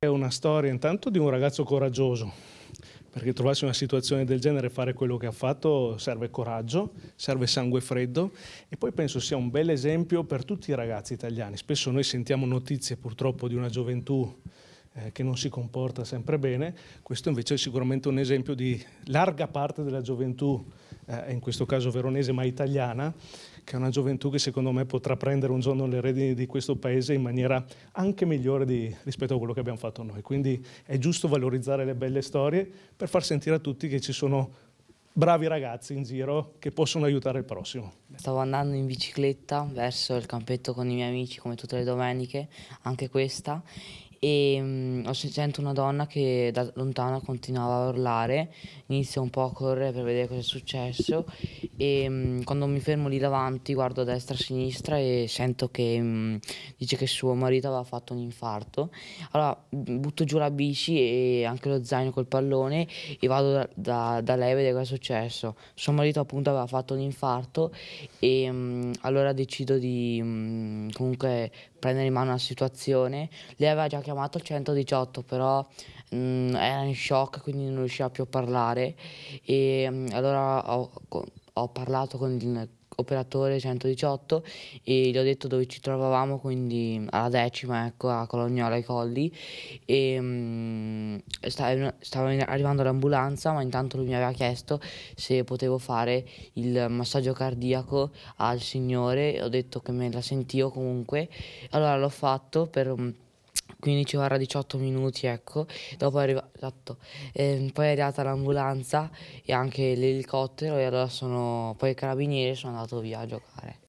È una storia intanto di un ragazzo coraggioso, perché trovarsi in una situazione del genere e fare quello che ha fatto serve coraggio, serve sangue freddo e poi penso sia un bel esempio per tutti i ragazzi italiani. Spesso noi sentiamo notizie purtroppo di una gioventù eh, che non si comporta sempre bene, questo invece è sicuramente un esempio di larga parte della gioventù eh, in questo caso veronese ma italiana, che è una gioventù che secondo me potrà prendere un giorno le redini di questo paese in maniera anche migliore di, rispetto a quello che abbiamo fatto noi. Quindi è giusto valorizzare le belle storie per far sentire a tutti che ci sono bravi ragazzi in giro che possono aiutare il prossimo. Stavo andando in bicicletta verso il campetto con i miei amici come tutte le domeniche, anche questa, e um, ho sentito una donna che da lontano continuava a urlare, inizio un po' a correre per vedere cosa è successo e mh, mm, quando mi fermo lì davanti guardo a destra e a sinistra e sento che mh, mm, dice che suo marito aveva fatto un infarto. Allora mm, butto giù la bici e anche lo zaino col pallone e vado da, da, da lei a vedere cosa è successo. Suo marito appunto aveva fatto un infarto e mh, allora decido di comunque prendere in mano la situazione. Lei aveva già chiamato il 118 però era in shock quindi non riusciva più a parlare e allora ho ho parlato con l'operatore 118 e gli ho detto dove ci trovavamo, quindi alla decima, ecco, a Colognola ai Colli. E, ehm, um, stava, arrivando l'ambulanza, ma intanto lui mi aveva chiesto se potevo fare il massaggio cardiaco al signore. Ho detto che me la sentivo comunque. Allora l'ho fatto per 15 barra 18 minuti, ecco. Dopo è arrivato, esatto. eh, poi è arrivata l'ambulanza e anche l'elicottero e allora sono, poi i carabinieri sono andato via a giocare.